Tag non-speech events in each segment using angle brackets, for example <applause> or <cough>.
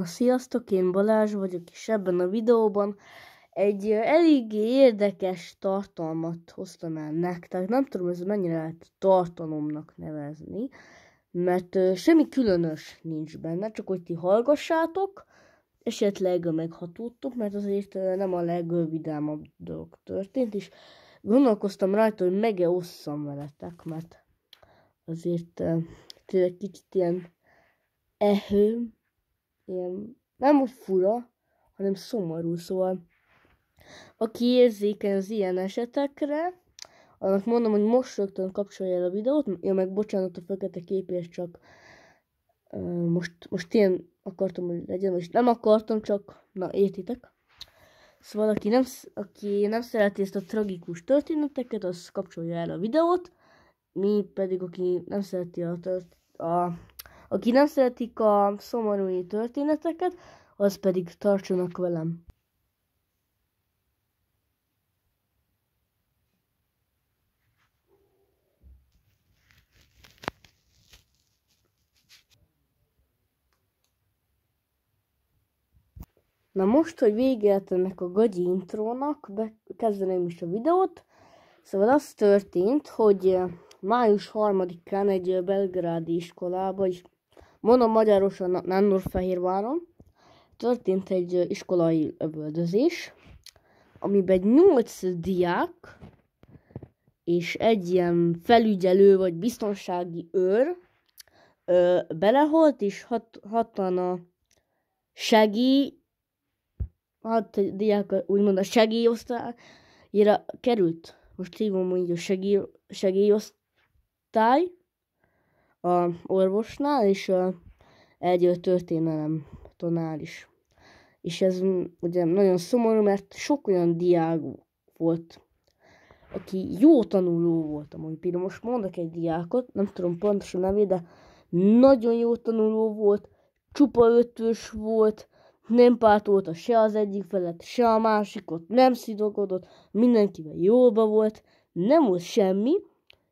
Na sziasztok, én Balázs vagyok, és ebben a videóban egy eléggé érdekes tartalmat hoztam el nektek. Nem tudom, ez mennyire lehet tartalomnak nevezni, mert semmi különös nincs benne, csak hogy ti hallgassátok, esetleg meghatódtok, mert azért nem a legvidámabb dolog történt, és gondolkoztam rajta, hogy meg osszam veletek, mert azért tényleg kicsit ilyen ehő, ilyen, nem úgy fura, hanem szomorú, szóval aki érzékeny az ilyen esetekre, annak mondom, hogy most rögtön kapcsolja el a videót, ja meg bocsánat a fekete képért, csak most, most én akartam, hogy legyen, és nem akartam, csak na értitek. Szóval aki nem, aki nem szereti ezt a tragikus történeteket, az kapcsolja el a videót, mi pedig, aki nem szereti a, tört, a aki nem szeretik a szomorú történeteket, az pedig tartsanak velem. Na most, hogy vége lett ennek a gagyi intrónak, bekezdeném is a videót. Szóval az történt, hogy eh, május 3-án egy eh, belgrádi iskolába is Mondom magyarosan Nándorfehérváron történt egy iskolai öböldözés, amiben nyolc diák és egy ilyen felügyelő vagy biztonsági őr ö, beleholt, és hat, hatan a segély, hat diák úgymond a segélyosztályra került. Most hívom hogy a segély, segélyosztály, a orvosnál, és egy történelem tanár is. És ez ugye nagyon szomorú, mert sok olyan diák volt, aki jó tanuló volt, amúgy például most mondok egy diákot, nem tudom pontosan nevét, de nagyon jó tanuló volt, csupa ötös volt, nem pártolta se az egyik felet, se a másikot, nem szidogodott, mindenkivel jóba volt, nem volt semmi,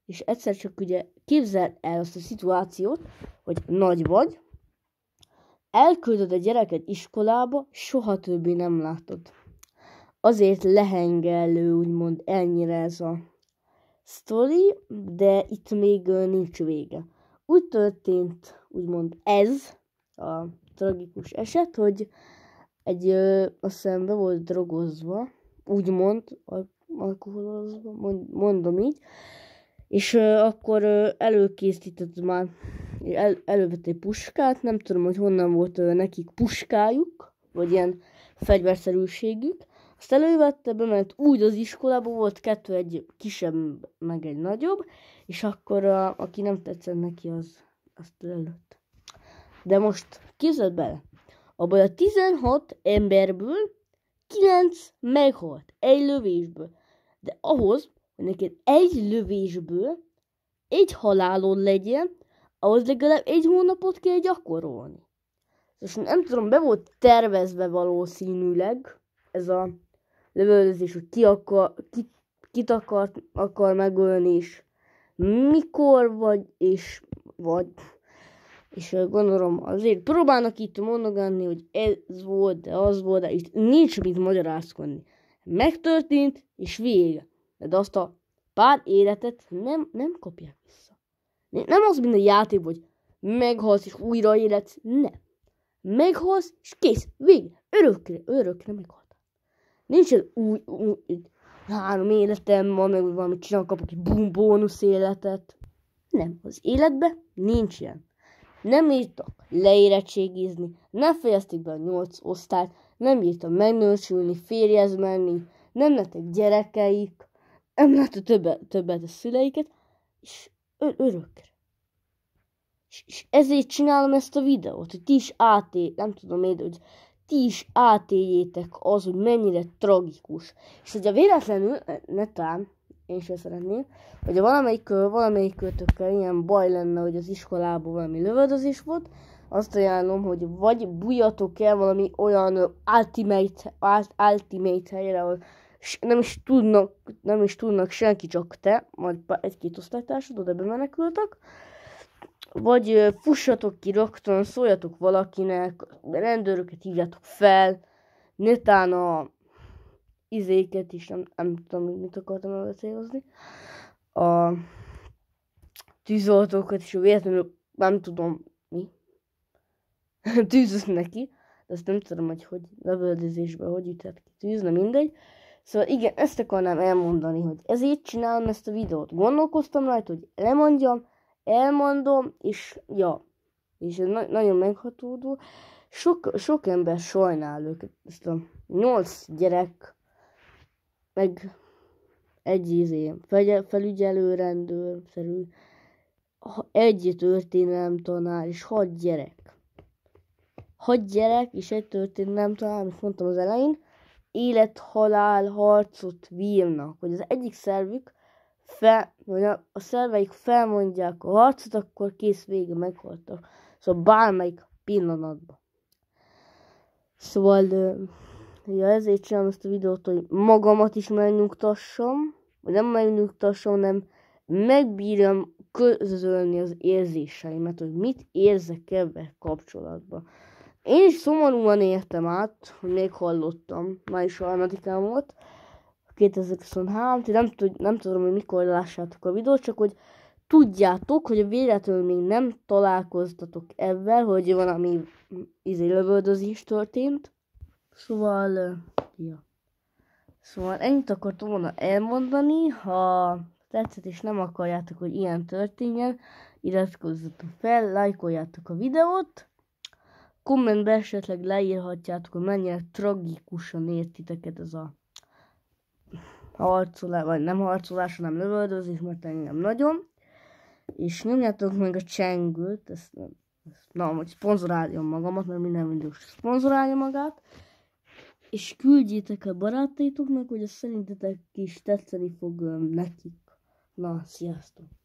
és egyszer csak ugye képzeld el azt a szituációt, hogy nagy vagy, elküldöd a gyereket iskolába, soha többé nem látod. Azért lehengelő, úgymond ennyire ez a sztori, de itt még nincs vége. Úgy történt, úgymond ez a tragikus eset, hogy egy, ö, a szembe volt drogozva, úgymond, alkoholozva, mondom így, és akkor előkészített már, el, elővett egy puskát, nem tudom, hogy honnan volt nekik puskájuk, vagy ilyen fegyverszerűségük. Azt elővette, bement úgy az iskolába, volt kettő, egy kisebb, meg egy nagyobb, és akkor a, aki nem tetszett neki, az azt lelőtt. De most képzeld bele, abban a 16 emberből 9 meghalt egy lövésből. De ahhoz, hogy neked egy lövésből egy halálon legyen, ahhoz legalább egy hónapot kell gyakorolni. És nem tudom, be volt tervezve valószínűleg ez a lövöldözés, hogy ki akar, ki, kit akar, akar megölni, és mikor vagy, és vagy. És gondolom azért próbálnak itt mondogatni, hogy ez volt, de az volt, de itt nincs mit magyarázkodni. Megtörtént, és vége de azt a pár életet nem, nem kapják vissza. Nem az, minden játék, hogy meghalsz és újra életsz, nem. Meghalsz, és kész, vége, örökre, örökre meghalt. Nincs egy új, új, új, három életem van, meg valamit csinál, kapok egy bum, bónusz életet. Nem, az életben nincs ilyen. Nem írtak leérettségizni, nem fejezték be a nyolc osztályt, nem írtak megnősülni, férjez menni, nem lettek gyerekeik, nem látta többet, többet a szüleiket, és örökre. És, és ezért csinálom ezt a videót, hogy ti is áté, nem tudom én, hogy ti is átéljétek az, hogy mennyire tragikus. És hogyha véletlenül, netán, én sem szeretném, hogyha valamelyik, valamelyik kötökkel ilyen baj lenne, hogy az iskolában valami lövöldözés volt, azt ajánlom, hogy vagy bujatok el valami olyan ultimate, ultimate helyre, ahol nem is tudnak, nem is tudnak senki, csak te, majd egy-két osztálytársad oda bemenekültek, vagy fussatok ki rögtön, szóljatok valakinek, rendőröket hívjátok fel, netán a izéket is, nem, nem tudom, mit akartam elbeszélni, a tűzoltókat is, véletlenül nem tudom mi, <laughs> tűzöz neki, de azt nem tudom, hogy hogy lövöldözésben hogy üthet ki tűz, nem mindegy, Szóval igen, ezt akarnám elmondani, hogy ezért csinálom ezt a videót. Gondolkoztam rajta, hogy lemondjam, elmondom, és ja. És ez na- nagyon meghatódó. Sok, sok ember sajnál őket, ezt a nyolc gyerek, meg egy izé, felügyelő rendőr, szerű, egy történelem tanár, és hat gyerek. Hat gyerek, és egy történelem tanár, amit mondtam az elején, élet-halál harcot vívnak, hogy az egyik szervük fel, vagy a, a szerveik felmondják a harcot, akkor kész vége meghaltak. Szóval bármelyik pillanatban. Szóval, ja, ezért csinálom ezt a videót, hogy magamat is megnyugtassam, vagy nem megnyugtassam, hanem megbírjam közölni az érzéseimet, hogy mit érzek ebben kapcsolatban. Én is szomorúan értem át, hogy még hallottam, május harmadikán volt, 2023, nem, tud, nem tudom, hogy mikor lássátok a videót, csak hogy tudjátok, hogy véletlenül még nem találkoztatok ebben, hogy valami izé lövöldözés történt. Szóval, ja. Szóval ennyit akartam volna elmondani, ha tetszett és nem akarjátok, hogy ilyen történjen, iratkozzatok fel, lájkoljátok a videót, kommentbe esetleg leírhatjátok, hogy mennyire tragikusan ért titeket ez a harcolás, vagy nem harcolás, hanem lövöldözés, mert engem nagyon. És nyomjátok meg a csengőt, ezt nem, ezt, na, hogy szponzoráljon magamat, mert minden videós szponzorálja magát. És küldjétek a barátaitoknak, hogy a szerintetek is tetszeni fog nekik. Na, sziasztok!